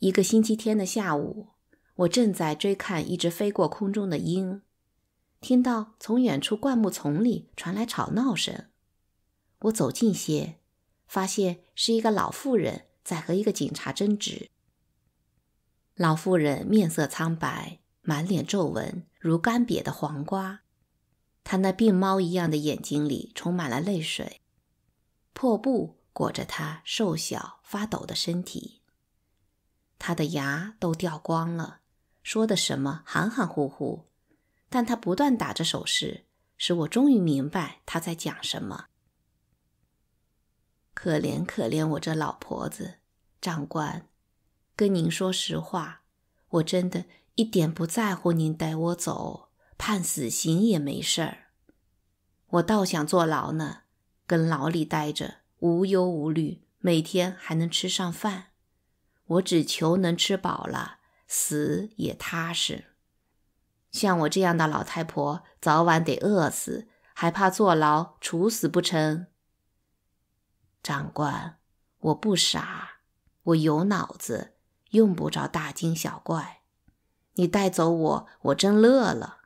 一个星期天的下午，我正在追看一只飞过空中的鹰，听到从远处灌木丛里传来吵闹声。我走近些，发现是一个老妇人在和一个警察争执。老妇人面色苍白，满脸皱纹如干瘪的黄瓜，她那病猫一样的眼睛里充满了泪水，破布裹着她瘦小发抖的身体。他的牙都掉光了，说的什么含含糊糊，但他不断打着手势，使我终于明白他在讲什么。可怜可怜我这老婆子，长官，跟您说实话，我真的一点不在乎您带我走，判死刑也没事儿，我倒想坐牢呢，跟牢里待着，无忧无虑，每天还能吃上饭。我只求能吃饱了，死也踏实。像我这样的老太婆，早晚得饿死，还怕坐牢处死不成？长官，我不傻，我有脑子，用不着大惊小怪。你带走我，我真乐了。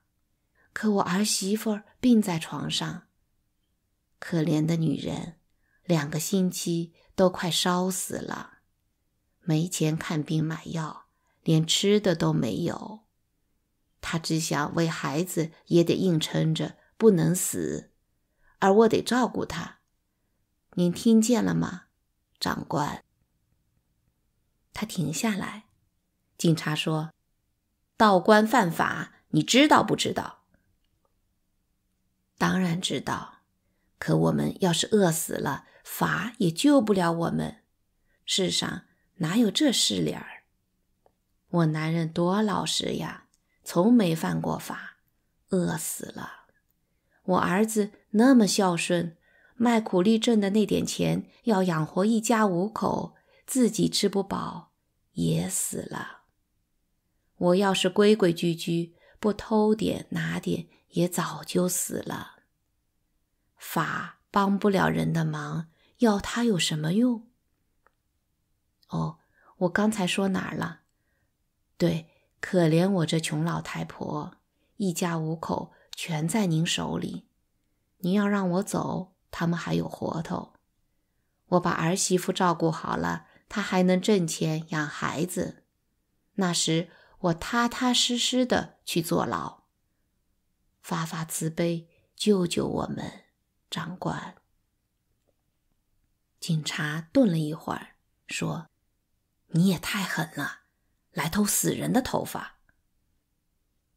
可我儿媳妇病在床上，可怜的女人，两个星期都快烧死了。没钱看病买药，连吃的都没有。他只想为孩子，也得硬撑着，不能死。而我得照顾他。您听见了吗，长官？他停下来，警察说：“道官犯法，你知道不知道？”当然知道。可我们要是饿死了，法也救不了我们。世上。哪有这事理儿？我男人多老实呀，从没犯过法，饿死了。我儿子那么孝顺，卖苦力挣的那点钱，要养活一家五口，自己吃不饱，也死了。我要是规规矩矩，不偷点拿点，也早就死了。法帮不了人的忙，要它有什么用？哦，我刚才说哪儿了？对，可怜我这穷老太婆，一家五口全在您手里。您要让我走，他们还有活头。我把儿媳妇照顾好了，她还能挣钱养孩子。那时我踏踏实实的去坐牢，发发慈悲，救救我们，长官。警察顿了一会儿，说。你也太狠了，来偷死人的头发！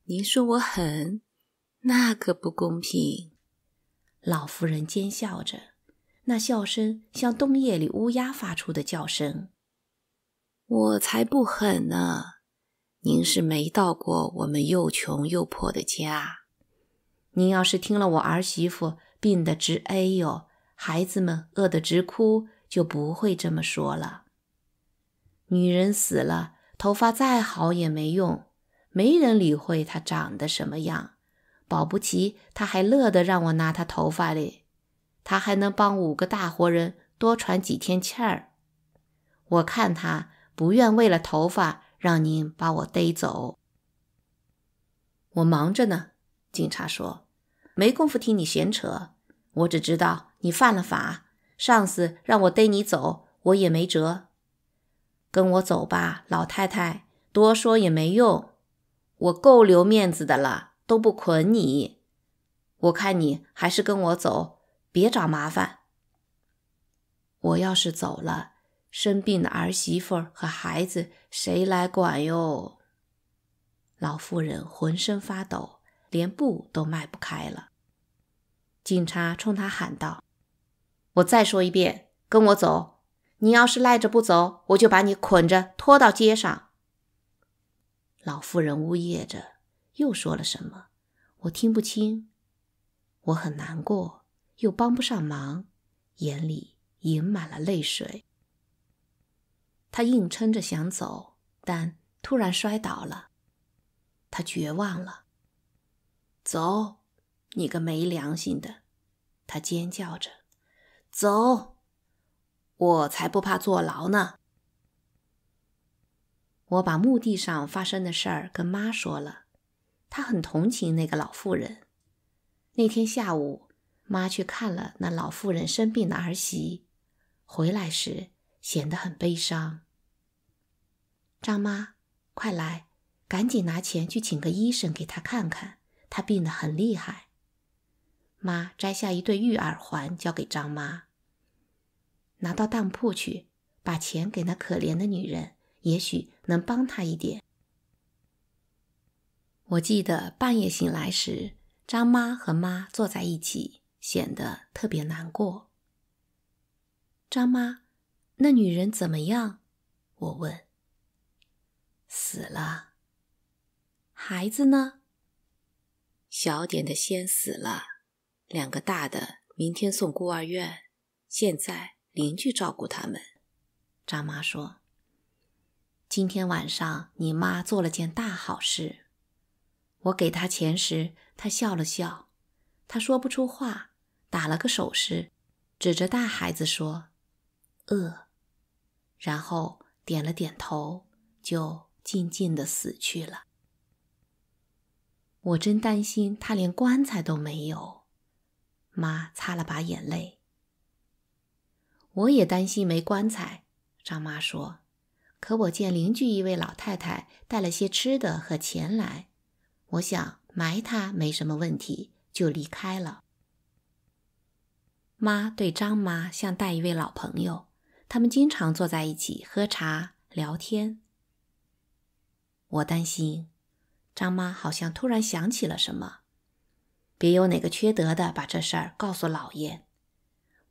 您说我狠，那可不公平。老夫人尖笑着，那笑声像冬夜里乌鸦发出的叫声。我才不狠呢！您是没到过我们又穷又破的家。您要是听了我儿媳妇病得直哎呦，孩子们饿得直哭，就不会这么说了。女人死了，头发再好也没用，没人理会她长得什么样，保不齐她还乐得让我拿她头发哩。她还能帮五个大活人多喘几天气儿。我看她不愿为了头发让您把我逮走。我忙着呢，警察说，没工夫听你闲扯。我只知道你犯了法，上司让我逮你走，我也没辙。跟我走吧，老太太，多说也没用，我够留面子的了，都不捆你。我看你还是跟我走，别找麻烦。我要是走了，生病的儿媳妇和孩子谁来管哟？老妇人浑身发抖，连步都迈不开了。警察冲他喊道：“我再说一遍，跟我走。”你要是赖着不走，我就把你捆着拖到街上。老妇人呜咽着，又说了什么，我听不清。我很难过，又帮不上忙，眼里盈满了泪水。他硬撑着想走，但突然摔倒了。他绝望了。走，你个没良心的！他尖叫着，走。我才不怕坐牢呢。我把墓地上发生的事儿跟妈说了，她很同情那个老妇人。那天下午，妈去看了那老妇人生病的儿媳，回来时显得很悲伤。张妈，快来，赶紧拿钱去请个医生给她看看，她病得很厉害。妈摘下一对玉耳环，交给张妈。拿到当铺去，把钱给那可怜的女人，也许能帮她一点。我记得半夜醒来时，张妈和妈坐在一起，显得特别难过。张妈，那女人怎么样？我问。死了。孩子呢？小点的先死了，两个大的明天送孤儿院，现在。邻居照顾他们，张妈说：“今天晚上你妈做了件大好事。”我给她钱时，她笑了笑，她说不出话，打了个手势，指着大孩子说：“饿。”然后点了点头，就静静的死去了。我真担心他连棺材都没有。妈擦了把眼泪。我也担心没棺材，张妈说。可我见邻居一位老太太带了些吃的和钱来，我想埋她没什么问题，就离开了。妈对张妈像带一位老朋友，他们经常坐在一起喝茶聊天。我担心，张妈好像突然想起了什么，别有哪个缺德的把这事儿告诉老爷。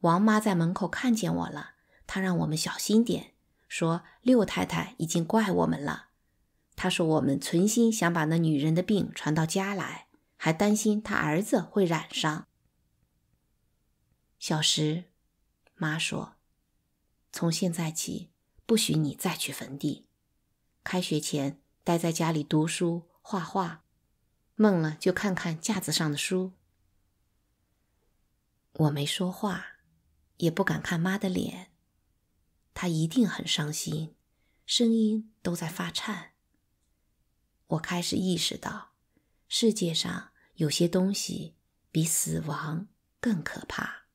王妈在门口看见我了，她让我们小心点，说六太太已经怪我们了。她说我们存心想把那女人的病传到家来，还担心她儿子会染上。小石，妈说，从现在起不许你再去坟地，开学前待在家里读书画画，梦了就看看架子上的书。我没说话。也不敢看妈的脸，她一定很伤心，声音都在发颤。我开始意识到，世界上有些东西比死亡更可怕。